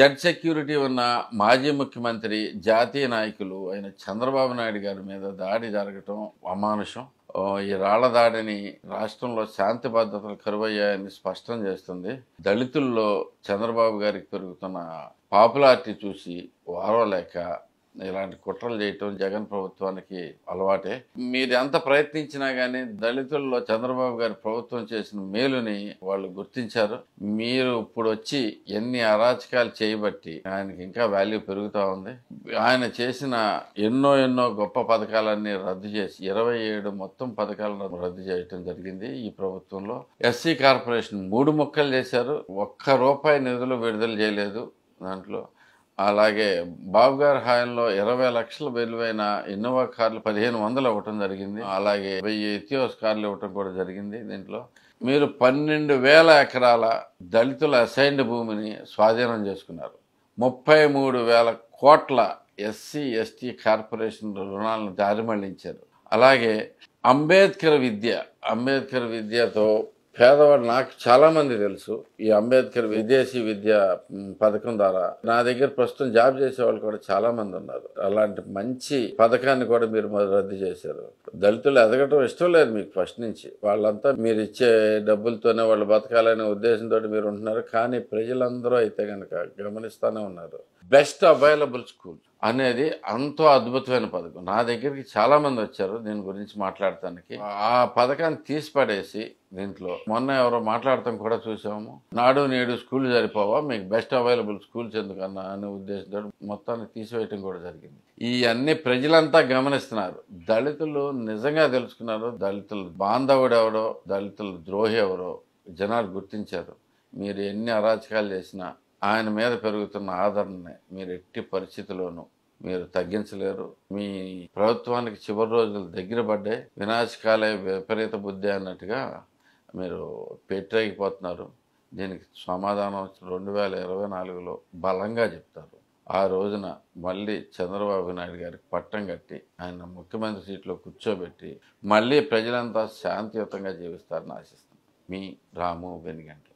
Z security ఉన్న మాజీ ముఖ్యమంత్రి జాతీయ నాయకులు అయిన చంద్రబాబు నాయుడు గారి మీద దాడి జరగటం అమానుషం ఈ రాళ్ల దాడిని రాష్ట్రంలో శాంతి భద్రతలు కరువయ్యాయని స్పష్టం చేస్తుంది దళితుల్లో చంద్రబాబు గారికి పెరుగుతున్న పాపులారిటీ చూసి వారవలేక ఇలాంటి కుట్రలు చేయటం జగన్ ప్రభుత్వానికి అలవాటే మీరు ఎంత ప్రయత్నించినా కానీ దళితుల్లో చంద్రబాబు గారి ప్రభుత్వం చేసిన మేలుని వాళ్ళు గుర్తించారు మీరు ఇప్పుడు వచ్చి ఎన్ని అరాచకాలు చేయబట్టి ఆయనకి ఇంకా వాల్యూ పెరుగుతూ ఉంది ఆయన చేసిన ఎన్నో ఎన్నో గొప్ప పథకాలన్నీ రద్దు చేసి ఇరవై ఏడు మొత్తం పథకాలను రద్దు చేయటం జరిగింది ఈ ప్రభుత్వంలో ఎస్సీ కార్పొరేషన్ మూడు మొక్కలు చేశారు ఒక్క రూపాయి నిధులు విడుదల చేయలేదు దాంట్లో అలాగే బాబు గారి ఇరవై లక్షల విలువైన ఇన్నోవా కార్లు పదిహేను వందలు ఇవ్వటం జరిగింది అలాగే వెయ్యి ఎథియోస్ కార్లు ఇవ్వటం కూడా జరిగింది దీంట్లో మీరు పన్నెండు వేల ఎకరాల దళితుల అసైన్డ్ భూమిని స్వాధీనం చేసుకున్నారు ముప్పై మూడు వేల కోట్ల ఎస్సీ ఎస్టీ కార్పొరేషన్ రుణాలను దారిమళ్లించారు అలాగే అంబేద్కర్ విద్య అంబేద్కర్ విద్యతో పేదవాడు నాకు చాలామంది తెలుసు ఈ అంబేద్కర్ విదేశీ విద్య పథకం ద్వారా నా దగ్గర ప్రస్తుతం జాబ్ చేసే వాళ్ళు కూడా చాలామంది ఉన్నారు అలాంటి మంచి పథకాన్ని కూడా మీరు రద్దు చేశారు దళితులు ఎదగటం ఇష్టం లేదు మీకు ఫస్ట్ నుంచి వాళ్ళంతా మీరు ఇచ్చే డబ్బులతోనే వాళ్ళు బతకాలనే ఉద్దేశంతో మీరు ఉంటున్నారు కానీ ప్రజలందరూ అయితే కనుక గమనిస్తూనే ఉన్నారు బెస్ట్ అవైలబుల్ స్కూల్ అనేది అంతో అద్భుతమైన పథకం నా దగ్గరికి చాలామంది వచ్చారు దీని గురించి మాట్లాడటానికి ఆ పథకాన్ని తీసి పడేసి దీంట్లో మొన్న ఎవరో మాట్లాడటం కూడా చూసాము నాడు నేడు స్కూల్ సరిపోవా మీకు బెస్ట్ అవైలబుల్ స్కూల్స్ ఎందుకన్నా అనే ఉద్దేశంతో మొత్తాన్ని తీసివేయటం కూడా జరిగింది ఈ అన్ని ప్రజలంతా గమనిస్తున్నారు దళితులు నిజంగా తెలుసుకున్నారు దళితులు బాంధవుడు ఎవరో దళితులు ద్రోహి ఎవరో జనాలు గుర్తించారు మీరు ఎన్ని అరాచకాలు చేసినా ఆయన మీద పెరుగుతున్న ఆదరణని మీరు ఎట్టి పరిస్థితిలోనూ మీరు తగ్గించలేరు మీ ప్రభుత్వానికి చివరి రోజులు దగ్గర పడ్డే వినాశకాలే విపరీత బుద్ధి అన్నట్టుగా మీరు పెట్టేగిపోతున్నారు దీనికి సమాధానం రెండు వేల ఇరవై నాలుగులో బలంగా చెప్తారు ఆ రోజున మళ్ళీ చంద్రబాబు నాయుడు గారికి పట్టం కట్టి ఆయన ముఖ్యమంత్రి సీట్లో కూర్చోబెట్టి మళ్ళీ ప్రజలంతా శాంతియుతంగా జీవిస్తారని ఆశిస్తుంది మీ రాము వెనిగంటి